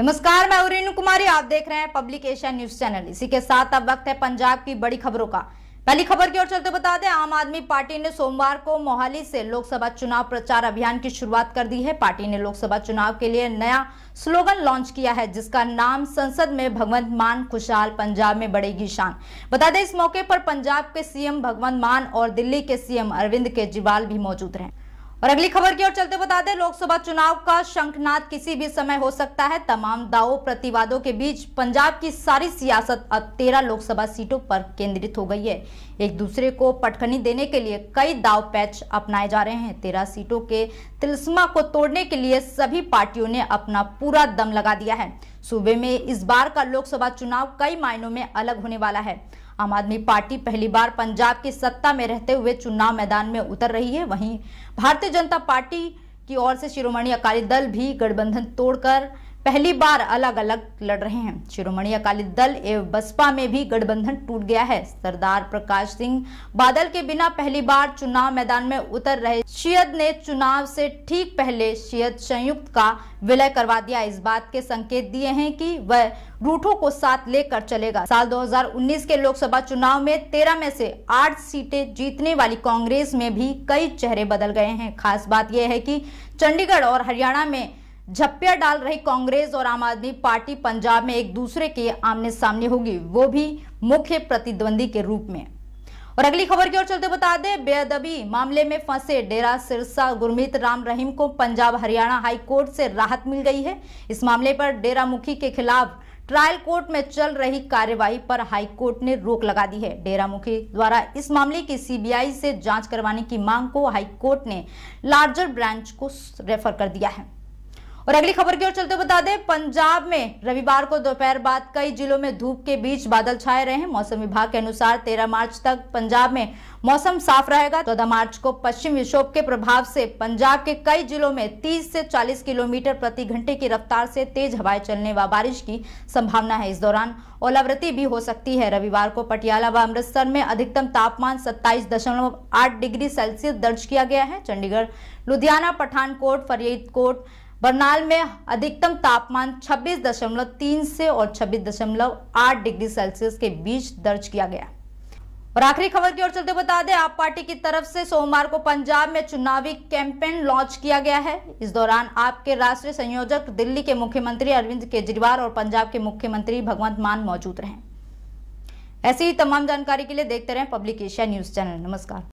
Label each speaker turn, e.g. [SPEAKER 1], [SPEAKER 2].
[SPEAKER 1] नमस्कार मैं उरीन कुमारी आप देख रहे हैं पब्लिक एशिया न्यूज चैनल इसी के साथ अब वक्त है पंजाब की बड़ी खबरों का पहली खबर की ओर चलते बता दें आम आदमी पार्टी ने सोमवार को मोहाली से लोकसभा चुनाव प्रचार अभियान की शुरुआत कर दी है पार्टी ने लोकसभा चुनाव के लिए नया स्लोगन लॉन्च किया है जिसका नाम संसद में भगवंत मान खुशहाल पंजाब में बढ़ेगी शान बता दें इस मौके पर पंजाब के सीएम भगवंत मान और दिल्ली के सीएम अरविंद केजरीवाल भी मौजूद रहे और अगली खबर की ओर चलते बता दें लोकसभा चुनाव का शंखनाद किसी भी समय हो सकता है तमाम दावों प्रतिवादों के बीच पंजाब की सारी सियासत अब तेरह लोकसभा सीटों पर केंद्रित हो गई है एक दूसरे को पटखनी देने के लिए कई दाव पैच अपनाए जा रहे हैं तेरह सीटों के तिलस्मा को तोड़ने के लिए सभी पार्टियों ने अपना पूरा दम लगा दिया है सूबे में इस बार का लोकसभा चुनाव कई मायनों में अलग होने वाला है आम आदमी पार्टी पहली बार पंजाब की सत्ता में रहते हुए चुनाव मैदान में उतर रही है वहीं भारतीय जनता पार्टी की ओर से शिरोमणि अकाली दल भी गठबंधन तोड़कर पहली बार अलग अलग लड़ रहे हैं शिरोमणि अकाली दल एवं बसपा में भी गठबंधन टूट गया है सरदार प्रकाश सिंह बादल के बिना पहली बार चुनाव मैदान में उतर रहे शियद ने चुनाव से ठीक पहले शियद संयुक्त का विलय करवा दिया इस बात के संकेत दिए हैं कि वह रूठों को साथ लेकर चलेगा साल 2019 के लोकसभा चुनाव में तेरह में से आठ सीटें जीतने वाली कांग्रेस में भी कई चेहरे बदल गए हैं खास बात यह है की चंडीगढ़ और हरियाणा में झप्पिया डाल रही कांग्रेस और आम आदमी पार्टी पंजाब में एक दूसरे के आमने सामने होगी वो भी मुख्य प्रतिद्वंदी के रूप में और अगली खबर की ओर चलते बता दें बेअदबी मामले में फंसे डेरा सिरसा गुरमीत राम रहीम को पंजाब हरियाणा हाई कोर्ट से राहत मिल गई है इस मामले पर डेरा मुखी के खिलाफ ट्रायल कोर्ट में चल रही कार्यवाही पर हाई कोर्ट ने रोक लगा दी है डेरा मुखी द्वारा इस मामले की सीबीआई से जांच करवाने की मांग को हाई कोर्ट ने लार्जर ब्रांच को रेफर कर दिया है और अगली खबर की ओर चलते बता दें पंजाब में रविवार को दोपहर बाद कई जिलों में धूप के बीच बादल छाए रहे हैं मौसम विभाग के अनुसार 13 मार्च तक पंजाब में मौसम साफ रहेगा चौदह मार्च को पश्चिम विक्षोभ के प्रभाव से पंजाब के कई जिलों में 30 से 40 किलोमीटर प्रति घंटे की रफ्तार से तेज हवाएं चलने व बारिश की संभावना है इस दौरान ओलावृत्ति भी हो सकती है रविवार को पटियाला व अमृतसर में अधिकतम तापमान सत्ताईस डिग्री सेल्सियस दर्ज किया गया है चंडीगढ़ लुधियाना पठानकोट फरीदकोट बरनाल में अधिकतम तापमान 26.3 से और 26.8 डिग्री सेल्सियस के बीच दर्ज किया गया और आखिरी खबर की ओर चलते बता दें आप पार्टी की तरफ से सोमवार को पंजाब में चुनावी कैंपेन लॉन्च किया गया है इस दौरान आपके राष्ट्रीय संयोजक दिल्ली के मुख्यमंत्री अरविंद केजरीवाल और पंजाब के मुख्यमंत्री भगवंत मान मौजूद रहे ऐसी ही तमाम जानकारी के लिए देखते रहें पब्लिक एशिया न्यूज चैनल नमस्कार